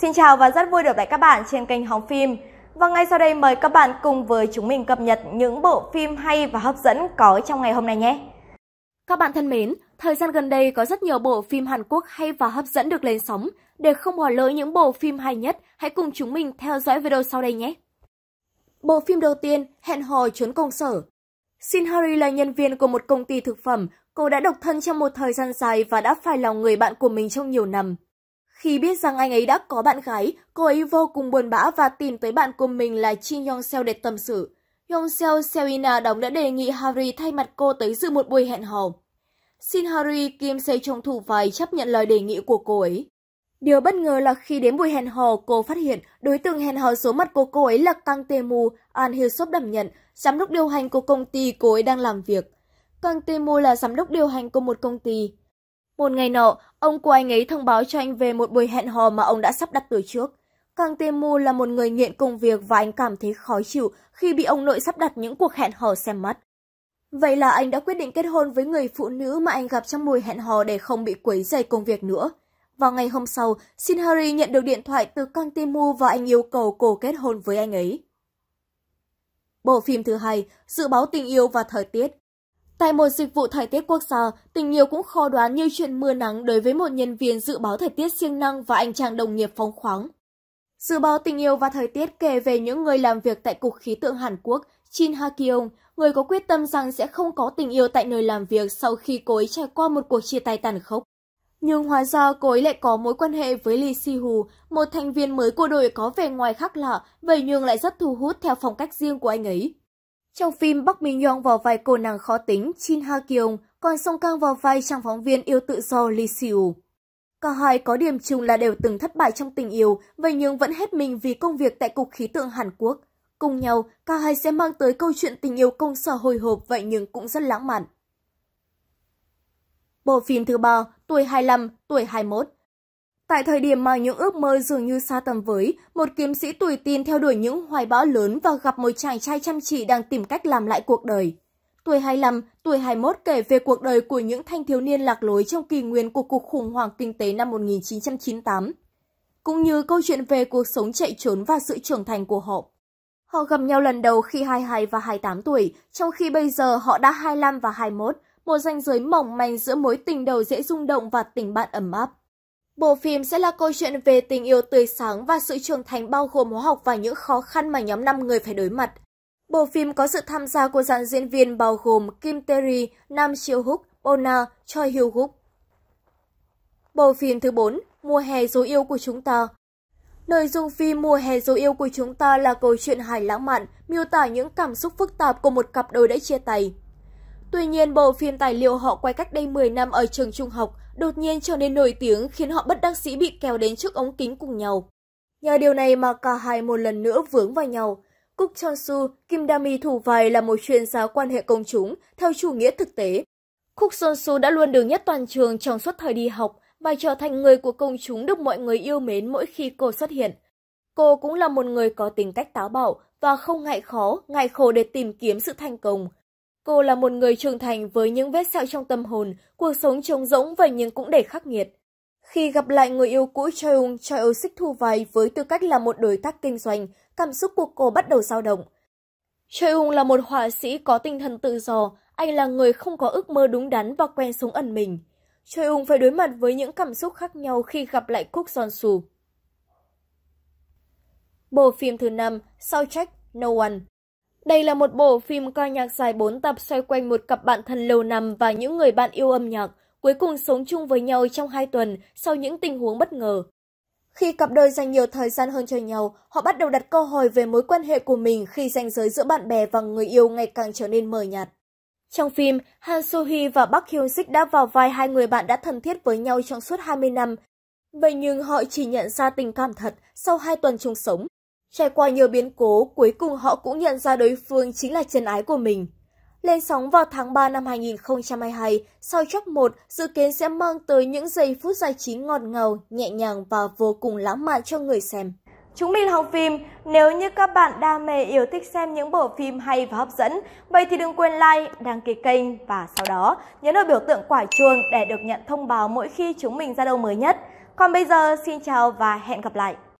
Xin chào và rất vui được lại các bạn trên kênh Hóng Phim. Và ngay sau đây mời các bạn cùng với chúng mình cập nhật những bộ phim hay và hấp dẫn có trong ngày hôm nay nhé. Các bạn thân mến, thời gian gần đây có rất nhiều bộ phim Hàn Quốc hay và hấp dẫn được lên sóng. Để không bỏ lỡ những bộ phim hay nhất, hãy cùng chúng mình theo dõi video sau đây nhé. Bộ phim đầu tiên, Hẹn hò trốn công sở. Shin Hari là nhân viên của một công ty thực phẩm. Cô đã độc thân trong một thời gian dài và đã phải lòng người bạn của mình trong nhiều năm. Khi biết rằng anh ấy đã có bạn gái, cô ấy vô cùng buồn bã và tìm tới bạn của mình là Jin Yong Seo để tâm sự. Yong Seo Seoina đóng đã đề nghị Harry thay mặt cô tới dự một buổi hẹn hò. Xin Harry Kim Se trong thủ vai chấp nhận lời đề nghị của cô ấy. Điều bất ngờ là khi đến buổi hẹn hò, cô phát hiện đối tượng hẹn hò số mặt của cô ấy là Kang Tae Mu, An Hyo Sop đảm nhận, giám đốc điều hành của công ty cô ấy đang làm việc. Kang Tae Mu là giám đốc điều hành của một công ty. Một ngày nọ, ông của anh ấy thông báo cho anh về một buổi hẹn hò mà ông đã sắp đặt từ trước. Kang Temu là một người nghiện công việc và anh cảm thấy khó chịu khi bị ông nội sắp đặt những cuộc hẹn hò xem mắt. Vậy là anh đã quyết định kết hôn với người phụ nữ mà anh gặp trong buổi hẹn hò để không bị quấy rầy công việc nữa. Vào ngày hôm sau, Shin Hari nhận được điện thoại từ Kang Temu và anh yêu cầu cô kết hôn với anh ấy. Bộ phim thứ hai, Dự báo tình yêu và thời tiết, Tại một dịch vụ thời tiết quốc gia, tình yêu cũng khó đoán như chuyện mưa nắng đối với một nhân viên dự báo thời tiết siêng năng và anh chàng đồng nghiệp phóng khoáng. Dự báo tình yêu và thời tiết kể về những người làm việc tại Cục Khí tượng Hàn Quốc, Jin Ha Kyung, người có quyết tâm rằng sẽ không có tình yêu tại nơi làm việc sau khi cô ấy trải qua một cuộc chia tay tàn khốc. Nhưng hóa ra cô ấy lại có mối quan hệ với Lee Si Hu, một thành viên mới của đội có vẻ ngoài khác lạ, vậy nhưng lại rất thu hút theo phong cách riêng của anh ấy. Trong phim, Bắc Minh Young vào vai cô nàng khó tính Shin Ha Kyung, còn Song Kang vào vai chàng phóng viên yêu tự do Lee Siu. Cả hai có điểm chung là đều từng thất bại trong tình yêu, vậy nhưng vẫn hết mình vì công việc tại Cục Khí tượng Hàn Quốc. Cùng nhau, cả hai sẽ mang tới câu chuyện tình yêu công sở hồi hộp vậy nhưng cũng rất lãng mạn. Bộ phim thứ ba, tuổi 25, tuổi 21, Tại thời điểm mà những ước mơ dường như xa tầm với, một kiếm sĩ tuổi tin theo đuổi những hoài bão lớn và gặp một chàng trai chăm chỉ đang tìm cách làm lại cuộc đời. Tuổi 25, tuổi 21 kể về cuộc đời của những thanh thiếu niên lạc lối trong kỳ nguyên của cuộc khủng hoảng kinh tế năm 1998, cũng như câu chuyện về cuộc sống chạy trốn và sự trưởng thành của họ. Họ gặp nhau lần đầu khi 22 và 28 tuổi, trong khi bây giờ họ đã 25 và 21, một ranh giới mỏng manh giữa mối tình đầu dễ rung động và tình bạn ấm áp. Bộ phim sẽ là câu chuyện về tình yêu tươi sáng và sự trưởng thành bao gồm hóa học và những khó khăn mà nhóm 5 người phải đối mặt. Bộ phim có sự tham gia của dàn diễn viên bao gồm Kim Terry, Nam Siêu Húc, Ona, Choi Hyo Húc. Bộ phim thứ 4, Mùa hè dấu yêu của chúng ta. Nội dung phim Mùa hè dấu yêu của chúng ta là câu chuyện hài lãng mạn, miêu tả những cảm xúc phức tạp của một cặp đôi đã chia tay. Tuy nhiên, bộ phim tài liệu họ quay cách đây 10 năm ở trường trung học đột nhiên trở nên nổi tiếng khiến họ bất đắc dĩ bị kéo đến trước ống kính cùng nhau. Nhờ điều này mà cả hai một lần nữa vướng vào nhau. Cúc Chon Su, Kim Dami thủ vai là một chuyên gia quan hệ công chúng theo chủ nghĩa thực tế. Cúc Chon Su đã luôn đứng nhất toàn trường trong suốt thời đi học và trở thành người của công chúng được mọi người yêu mến mỗi khi cô xuất hiện. Cô cũng là một người có tính cách táo bạo và không ngại khó, ngại khổ để tìm kiếm sự thành công. Cô là một người trưởng thành với những vết sẹo trong tâm hồn, cuộc sống trống rỗng và nhưng cũng để khắc nghiệt. Khi gặp lại người yêu cũ Choi Ung, Choi Cheung xích thu vay với tư cách là một đối tác kinh doanh, cảm xúc của cô bắt đầu dao động. Choi Ung là một họa sĩ có tinh thần tự do, anh là người không có ước mơ đúng đắn và quen sống ẩn mình. Choi Ung phải đối mặt với những cảm xúc khác nhau khi gặp lại Cook Son Su. Bộ phim thứ năm, Soundtrack No One đây là một bộ phim ca nhạc dài 4 tập xoay quanh một cặp bạn thân lâu năm và những người bạn yêu âm nhạc, cuối cùng sống chung với nhau trong 2 tuần sau những tình huống bất ngờ. Khi cặp đôi dành nhiều thời gian hơn cho nhau, họ bắt đầu đặt câu hỏi về mối quan hệ của mình khi ranh giới giữa bạn bè và người yêu ngày càng trở nên mờ nhạt. Trong phim, Han Soo Hee và Park Hyun Sik đã vào vai hai người bạn đã thân thiết với nhau trong suốt 20 năm. Vậy nhưng họ chỉ nhận ra tình cảm thật sau hai tuần chung sống. Trải qua nhiều biến cố, cuối cùng họ cũng nhận ra đối phương chính là chân ái của mình. Lên sóng vào tháng 3 năm 2022, sau chóc 1 dự kiến sẽ mang tới những giây phút giải trí ngọt ngào, nhẹ nhàng và vô cùng lãng mạn cho người xem. Chúng mình là Phim, nếu như các bạn đam mê yêu thích xem những bộ phim hay và hấp dẫn, vậy thì đừng quên like, đăng ký kênh và sau đó nhấn vào biểu tượng quả chuông để được nhận thông báo mỗi khi chúng mình ra đâu mới nhất. Còn bây giờ, xin chào và hẹn gặp lại!